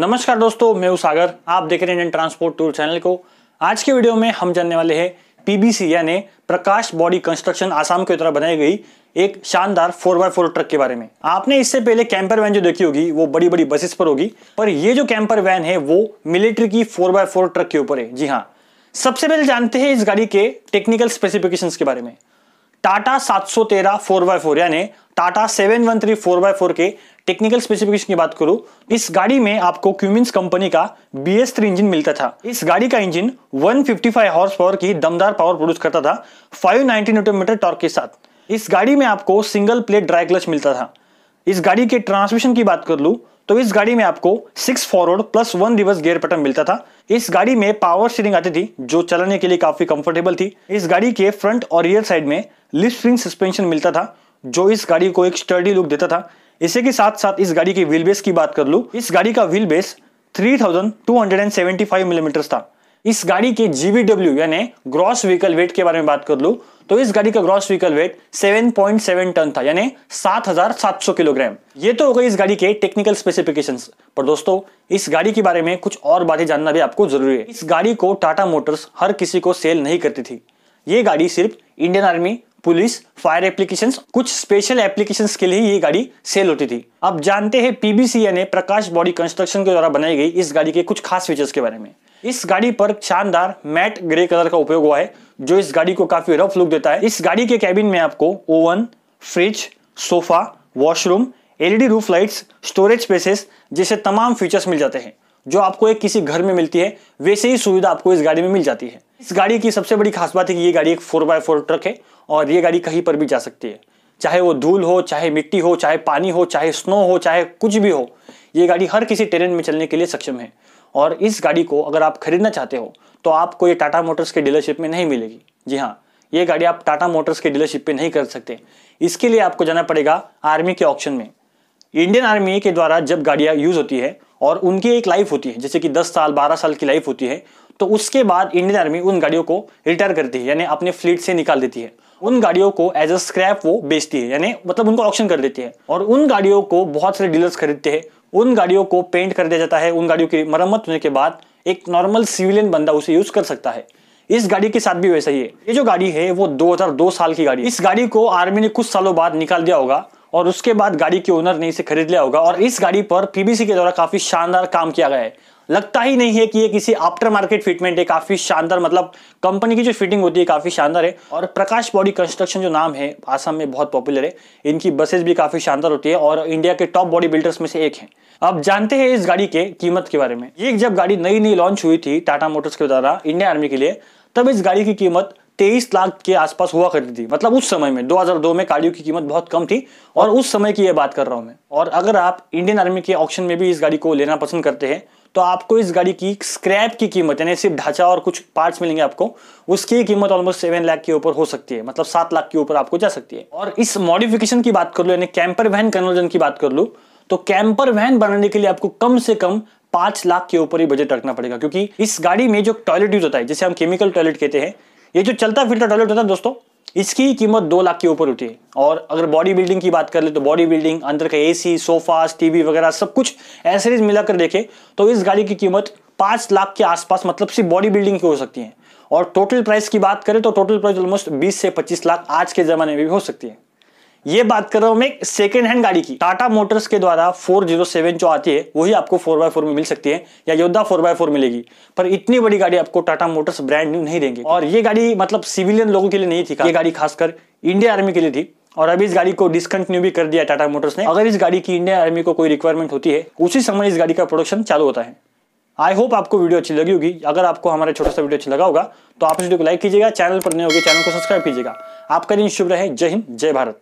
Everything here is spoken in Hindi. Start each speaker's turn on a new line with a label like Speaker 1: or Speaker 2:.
Speaker 1: नमस्कार दोस्तों मैं हूं सागर आप देख रहे हैं इंडियन ट्रांसपोर्ट टूर चैनल को आज के वीडियो में हम जानने वाले हैं पीबीसी यानी प्रकाश बॉडी कंस्ट्रक्शन आसाम के द्वारा बनाई गई एक शानदार फोर बाय फोर ट्रक के बारे में आपने इससे पहले कैंपर वैन जो देखी होगी वो बड़ी बड़ी बसेस पर होगी पर ये जो कैंपर वैन है वो मिलिट्री की फोर बाय फोर ट्रक के ऊपर है जी हाँ सबसे पहले जानते हैं इस गाड़ी के टेक्निकल स्पेसिफिकेशन के बारे में टाटा 713 4x4 यानी टाटा 713 4x4 के टेक्निकल स्पेसिफिकेशन की बात करूं इस गाड़ी में आपको क्यूमिंस कंपनी का बी एस थ्री इंजिन मिलता था इस गाड़ी का इंजन 155 हॉर्स पावर की दमदार पावर प्रोड्यूस करता था 590 नाइनटी मीटर टॉर्क के साथ इस गाड़ी में आपको सिंगल प्लेट ड्राई क्लच मिलता था इस गाड़ी के ट्रांसमिशन की बात कर लू तो इस गाड़ी में आपको six forward plus one reverse gear pattern मिलता था इस गाड़ी में पावर स्टीयरिंग आती थी जो चलाने के लिए काफी कंफर्टेबल थी इस गाड़ी के फ्रंट और रियर साइड में लिफ्ट स्प्रिंग सस्पेंशन मिलता था जो इस गाड़ी को एक स्टर्डी लुक देता था इसी के साथ साथ इस गाड़ी के व्हील बेस की बात कर लू इस गाड़ी का व्हील बेस 3275 मिलीमीटर था इस गाड़ी के जीबीडब्ल्यू यानी ग्रॉस व्हीकल वेट के बारे में बात कर लू तो इस गाड़ी का ग्रॉस व्हीकल वेट 7.7 टन था यानी 7,700 किलोग्राम ये तो हो गई इस गाड़ी के टेक्निकल स्पेसिफिकेशंस पर दोस्तों इस गाड़ी के बारे में कुछ और बातें जानना भी आपको जरूरी है इस गाड़ी को टाटा मोटर्स हर किसी को सेल नहीं करती थी ये गाड़ी सिर्फ Indian army police fire applications कुछ स्पेशल एप्लीकेशंस के लिए ये गाड़ी सेल होती थी अब जानते हैं पीबीसी ने प्रकाश बॉडी कंस्ट्रक्शन के द्वारा बनाई गई इस गाड़ी के कुछ खास फीचर्स के बारे में इस गाड़ी पर शानदार मैट ग्रे कलर का उपयोग हुआ है जो इस गाड़ी को काफी रफ लुक देता है इस गाड़ी के कैबिन में आपको oven fridge sofa washroom LED roof lights storage spaces जैसे तमाम फीचर्स मिल जाते हैं जो आपको एक किसी घर में मिलती है वैसे ही सुविधा आपको इस गाड़ी में मिल जाती है इस गाड़ी की सबसे बड़ी खास बात है कि ये गाड़ी एक फोर बाय फोर ट्रक है और ये गाड़ी कहीं पर भी जा सकती है चाहे वो धूल हो चाहे मिट्टी हो चाहे पानी हो चाहे स्नो हो चाहे कुछ भी हो ये गाड़ी हर किसी ट्रेन में चलने के लिए सक्षम है और इस गाड़ी को अगर आप खरीदना चाहते हो तो आपको ये टाटा मोटर्स के डीलरशिप में नहीं मिलेगी जी हाँ ये गाड़ी आप टाटा मोटर्स के डीलरशिप पे नहीं कर सकते इसके लिए आपको जाना पड़ेगा आर्मी के ऑप्शन में इंडियन आर्मी के द्वारा जब गाड़ियाँ यूज़ होती है और उनकी एक लाइफ होती है जैसे कि 10 साल 12 साल की लाइफ होती है तो उसके बाद इंडियन आर्मी उन गाड़ियों को रिटायर करती है यानी अपने फ्लीट से निकाल देती है उन गाड़ियों को एज अ स्क्रैप वो बेचती है यानी मतलब उनको ऑप्शन कर देती है और उन गाड़ियों को बहुत सारे डीलर्स खरीदते हैं उन गाड़ियों को पेंट कर दिया जाता है उन गाड़ियों की मरम्मत होने के बाद एक नॉर्मल सिविलियन बंदा उसे यूज कर सकता है इस गाड़ी के साथ भी वैसा ही है ये जो गाड़ी है वो 2002 साल की गाड़ी इस गाड़ी को आर्मी ने कुछ सालों बाद निकाल दिया होगा और उसके बाद गाड़ी के ओनर ने इसे खरीद लिया होगा और इस गाड़ी पर पीबीसी के द्वारा काफी शानदार काम किया गया है लगता ही नहीं है कि ये किसी आफ्टर मार्केट फिटमेंट है काफ़ी शानदार मतलब कंपनी की जो फिटिंग होती है काफ़ी शानदार है और प्रकाश बॉडी कंस्ट्रक्शन जो नाम है आसाम में बहुत पॉपुलर है इनकी बसेस भी काफ़ी शानदार होती है और इंडिया के टॉप बॉडी बिल्डर्स में से एक है अब जानते हैं इस गाड़ी के कीमत के बारे में ये जब गाड़ी नई नई लॉन्च हुई थी टाटा मोटर्स के द्वारा इंडियन आर्मी के लिए तब इस गाड़ी की कीमत तेईस लाख के आसपास हुआ करती थी मतलब उस समय में 2002 में गाड़ियों की कीमत बहुत कम थी और उस समय की ये बात कर रहा हूं मैं और अगर आप इंडियन आर्मी के ऑप्शन में भी इस गाड़ी को लेना पसंद करते हैं तो आपको इस गाड़ी की स्क्रैप की कीमत यानी सिर्फ ढांचा और कुछ पार्ट्स मिलेंगे आपको उसकी कीमत ऑलमोस्ट सेवन लाख के ऊपर हो सकती है मतलब सात लाख के ऊपर आपको जा सकती है और इस मॉडिफिकेशन की बात कर लो यानी कैंपर वैन कन्वर्जन की बात कर लो तो कैंपर वैन बनाने के लिए आपको कम से कम पांच लाख के ऊपर ही बजट रखना पड़ेगा क्योंकि इस गाड़ी में जो टॉयलेट यूज होता है जैसे हम केमिकल टॉयलेट कहते हैं ये जो चलता फिरता टॉयलेट होता है दोस्तों इसकी कीमत दो लाख के ऊपर उठी और अगर बॉडी बिल्डिंग की बात कर ले तो बॉडी बिल्डिंग अंदर का एसी सोफास टीवी वगैरह सब कुछ एसरीज मिलाकर देखें तो इस गाड़ी की कीमत पांच लाख के आसपास मतलब सिर्फ बॉडी बिल्डिंग की हो सकती है और टोटल प्राइस की बात करें तो टोटल प्राइस ऑलमोस्ट बीस से पच्चीस लाख आज के ज़माने में भी हो सकती है ये बात कर रहा हूं मैं सेकेंड हैंड गाड़ी की टाटा मोटर्स के द्वारा 407 जो आती है वही आपको 4x4 में मिल सकती है या योद्धा 4x4 मिलेगी पर इतनी बड़ी गाड़ी आपको टाटा मोटर्स ब्रांड न्यू नहीं देंगे और ये गाड़ी मतलब सिविलियन लोगों के लिए नहीं थी ये गाड़ी खासकर इंडिया आर्मी के लिए थी और अभी इस गाड़ी को डिसकंटिन्यू भी कर दिया टाटा मोटर्स ने अगर इस गाड़ी की इंडिया आर्मी को कोई रिक्वायरमेंट होती है उसी समय इस गाड़ी का प्रोडक्शन चालू होता है आई होप आपको वीडियो अच्छी लगी होगी अगर आपको हमारा छोटा सा वीडियो अच्छा लगा होगा तो आप इस वीडियो को लाइक कीजिएगा चैनल पर नहीं होगी चैनल को सब्सक्राइब कीजिएगा आपका दिन शुभ रहे जय हिंद जय भारत